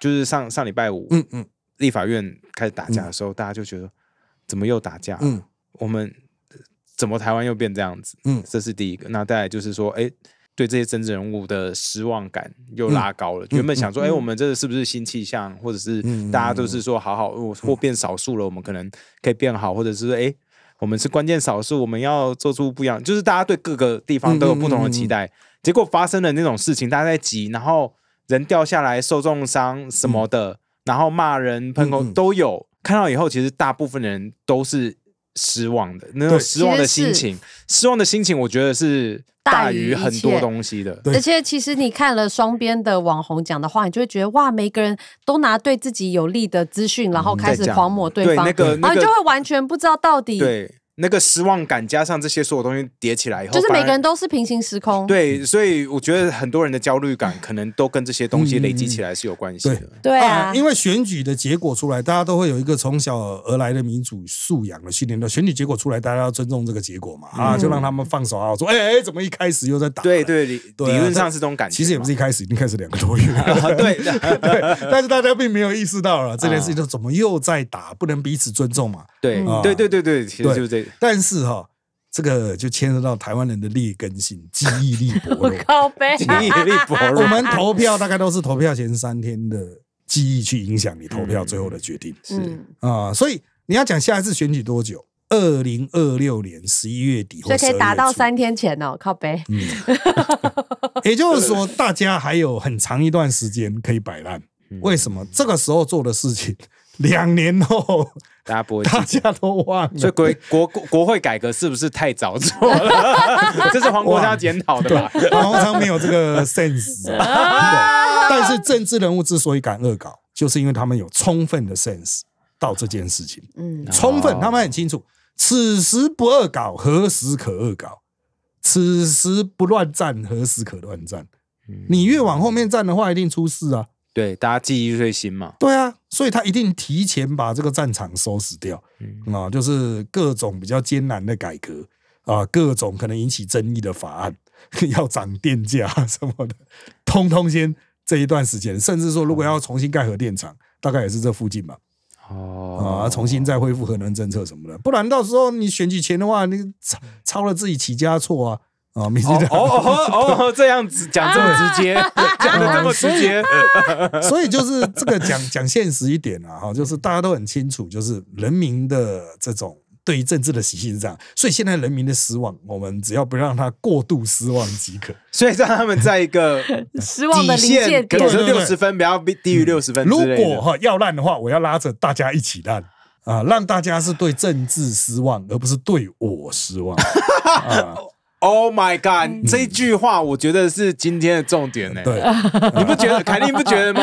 就是上上礼拜五，嗯嗯，立法院开始打架的时候，大家就觉得怎么又打架？嗯，我们怎么台湾又变这样子？嗯，这是第一个。那再来就是说，哎，对这些政治人物的失望感又拉高了。原本想说，哎，我们这是不是新气象？或者是大家都是说，好好，或变少数了，我们可能可以变好，或者是哎，我们是关键少数，我们要做出不一样。就是大家对各个地方都有不同的期待，结果发生了那种事情，大家在急，然后。人掉下来受重伤什么的，然后骂人喷口都有。看到以后，其实大部分人都是失望的，那种失望的心情，失望的心情，我觉得是大于很多东西的。而且，其实你看了双边的网红讲的话，你就会觉得哇，每个人都拿对自己有利的资讯，然后开始狂抹对方，然后就会完全不知道到底。那个失望感加上这些所有东西叠起来以后，就是每个人都是平行时空。对，所以我觉得很多人的焦虑感可能都跟这些东西累积起来是有关系的。对啊，因为选举的结果出来，大家都会有一个从小而来的民主素养的训练。选举结果出来，大家要尊重这个结果嘛啊，就让他们放手啊，说哎哎，怎么一开始又在打？对对，理论上是这种感觉。其实也不是一开始，已经开始两个多月。对，对，但是大家并没有意识到了这件事情，怎么又在打？不能彼此尊重嘛？对对对对对，其实就是这。但是哈，这个就牵涉到台湾人的劣根性，记忆力薄弱。我 靠背，记忆力薄弱。我们投票大概都是投票前三天的记忆去影响你投票最后的决定。是啊，所以你要讲下一次选举多久？二零二六年十一月底或就可以达到三天前哦。靠背，也就是说大家还有很长一段时间可以摆烂。为什么这个时候做的事情？两年后，大家不会，大家都忘了，所以国国国会改革是不是太早做了？这是黄国昌检讨的吧？黄国昌没有这个 sense。但是政治人物之所以敢恶搞，就是因为他们有充分的 sense 到这件事情。嗯，充分，他们很清楚，此时不恶搞，何时可恶搞？此时不乱战，何时可乱战？你越往后面站的话，一定出事啊。对，大家记忆最新嘛。对啊，所以他一定提前把这个战场收拾掉，啊，就是各种比较艰难的改革啊，各种可能引起争议的法案，要涨电价什么的，通通先这一段时间。甚至说，如果要重新盖核电厂，大概也是这附近吧。哦，啊，重新再恢复核能政策什么的，不然到时候你选举前的话，你抄了自己起家错啊。哦，民主的哦哦哦，这样子讲这么直接，讲的这么直接，所以就是这个讲讲现实一点啊，哈，就是大家都很清楚，就是人民的这种对于政治的习性这样，所以现在人民的失望，我们只要不让他过度失望即可，所以让他们在一个 失望的底线，可是六十分不要低于六十分。如果哈要烂的话，我要拉着大家一起烂啊，让大家是对政治失望，而不是对我失望啊。Oh my god！这一句话，我觉得是今天的重点呢。对，你不觉得？凯定不觉得吗？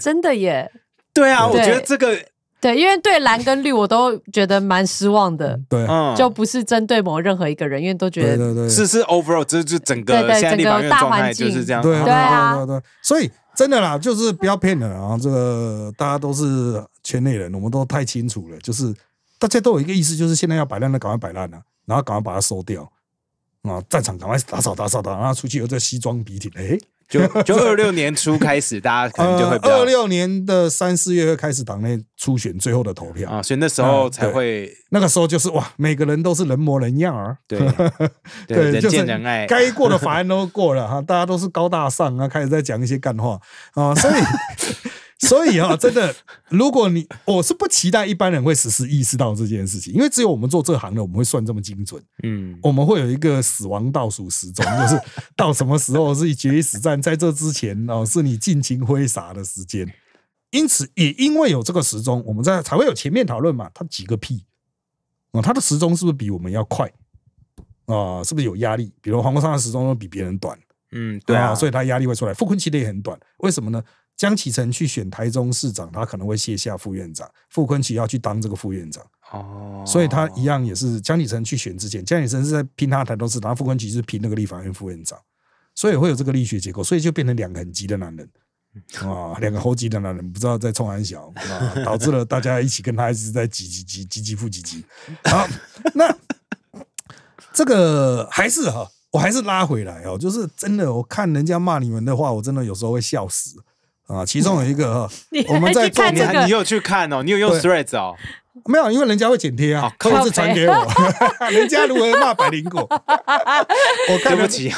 真的耶！对啊，我觉得这个对，因为对蓝跟绿我都觉得蛮失望的。对，就不是针对某任何一个人，因为都觉得对对。是是，overall，就是就整个现在立法院状态就是这样。对啊，对，所以真的啦，就是不要骗人啊！这个大家都是圈内人，我们都太清楚了。就是大家都有一个意思，就是现在要摆烂的，赶快摆烂了，然后赶快把它收掉。啊！战场赶快打扫打扫的，然后出去又在西装笔挺。哎，就就二六年初开始，大家可能就会二六年的三四月开始党内初选最后的投票啊，所以那时候才会，那个时候就是哇，每个人都是人模人样啊，对，对，人见人爱，该过的法案都过了哈，大家都是高大上啊，开始在讲一些干话啊，所以。所以啊，真的，如果你我是不期待一般人会实时意识到这件事情，因为只有我们做这行的，我们会算这么精准。嗯，我们会有一个死亡倒数时钟，就是到什么时候是决一死战，在这之前哦，是你尽情挥洒的时间。因此，也因为有这个时钟，我们在才会有前面讨论嘛，他几个屁啊，他的时钟是不是比我们要快啊？是不是有压力？比如黄国昌的时钟比别人短，嗯，对啊，所以他压力会出来。复坤期的也很短，为什么呢？江启臣去选台中市长，他可能会卸下副院长；傅昆萁要去当这个副院长哦，所以他一样也是江启臣去选之前，江启臣是在拼他台中市然后傅昆萁是拼那个立法院副院长，所以会有这个力学结构，所以就变成两个很急的男人啊，两个猴急的男人，不知道在冲安小，导致了大家一起跟他一直在急急急急急负急急。好，那这个还是哈，我还是拉回来哦，就是真的，我看人家骂你们的话，我真的有时候会笑死。啊，其中有一个，我们在做，你你有去看哦？你有用 Threads 哦？没有，因为人家会剪贴啊，扣字传给我。人家如果骂百灵果，我看不起，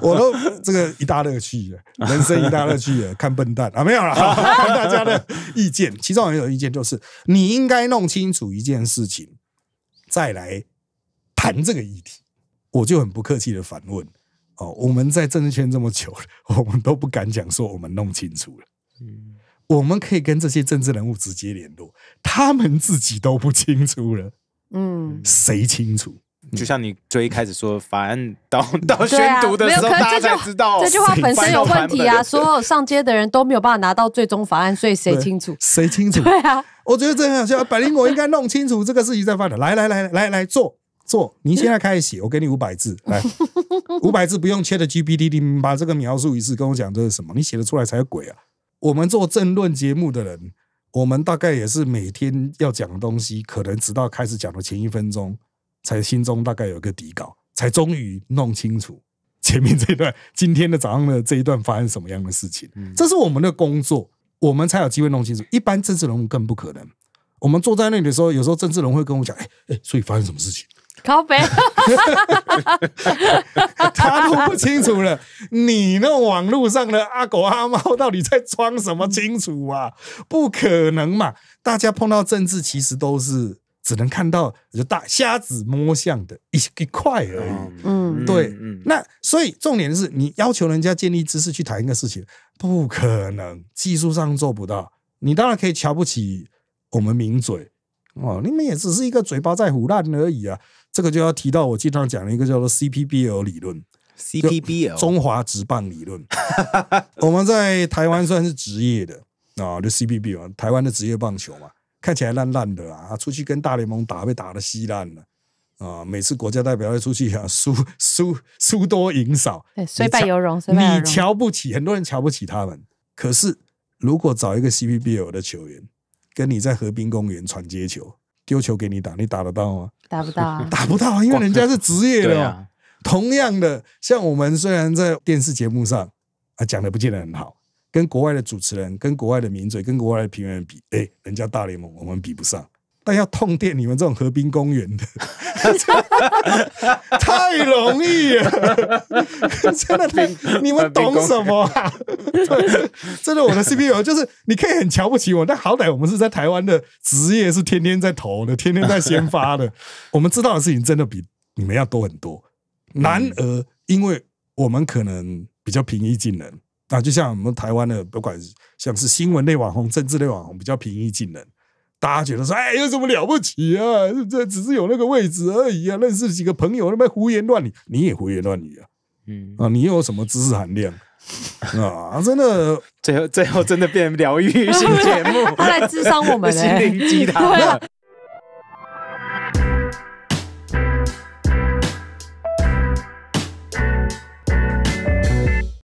我都这个一大乐趣，人生一大乐趣，看笨蛋啊，没有了。大家的意见，其中也有意见，就是你应该弄清楚一件事情，再来谈这个议题。我就很不客气的反问。哦，我们在政治圈这么久，了，我们都不敢讲说我们弄清楚了。嗯，我们可以跟这些政治人物直接联络，他们自己都不清楚了。嗯，谁清楚？就像你最一开始说，法案到到宣读的时候，大家就知道这句话本身有问题啊。所有上街的人都没有办法拿到最终法案，所以谁清楚？谁清楚？对啊，我觉得这很好笑。百灵果应该弄清楚这个事情再发表。来来来来来，坐。做你现在开始写，我给你五百字，来 五百字不用切的 GPT 你把这个描述一次，跟我讲这是什么，你写得出来才有鬼啊！我们做政论节目的人，我们大概也是每天要讲的东西，可能直到开始讲的前一分钟，才心中大概有个底稿，才终于弄清楚前面这段今天的早上的这一段发生什么样的事情。这是我们的工作，我们才有机会弄清楚。一般政治人物更不可能。我们坐在那里的时候，有时候政治人物跟我讲，哎哎，所以发生什么事情？台北，他都不清楚了。你那网络上的阿狗阿猫到底在装什么？清楚啊？不可能嘛！大家碰到政治，其实都是只能看到就大瞎子摸象的一一块而已。嗯，对。那所以重点是，你要求人家建立知识去谈一个事情，不可能。技术上做不到。你当然可以瞧不起我们名嘴哦，你们也只是一个嘴巴在胡乱而已啊。这个就要提到我经常讲的一个叫做 CPBL 理论，CPBL 中华职棒理论。我们在台湾算是职业的啊，就 CPBL 台湾的职业棒球嘛，看起来烂烂的啊，出去跟大联盟打被打的稀烂了。啊，每次国家代表要出去啊，输输输多赢少，虽败犹荣。你瞧不起很多人，瞧不起他们。可是如果找一个 CPBL 的球员，跟你在河滨公园传接球。丢球给你打，你打得到吗？打不到，打不到，因为人家是职业的。同样的，像我们虽然在电视节目上啊讲的不见得很好，跟国外的主持人、跟国外的名嘴、跟国外的评论比，哎，人家大联盟，我们比不上。但要痛电你们这种河滨公园的，太容易了，真的，你你们懂什么？啊？真的，我的 C P U 就是你可以很瞧不起我，但好歹我们是在台湾的职业，是天天在投的，天天在先发的，我们知道的事情真的比你们要多很多。然而，因为我们可能比较平易近人，那就像我们台湾的，不管是像是新闻类网红、政治类网红，比较平易近人。大家觉得说，哎，有什么了不起啊？这只是有那个位置而已啊！认识几个朋友，那么胡言乱语，你也胡言乱语啊！嗯啊，你有什么知识含量 啊？真的，最后最后真的变疗愈性节目，他在智商我们 心灵鸡汤。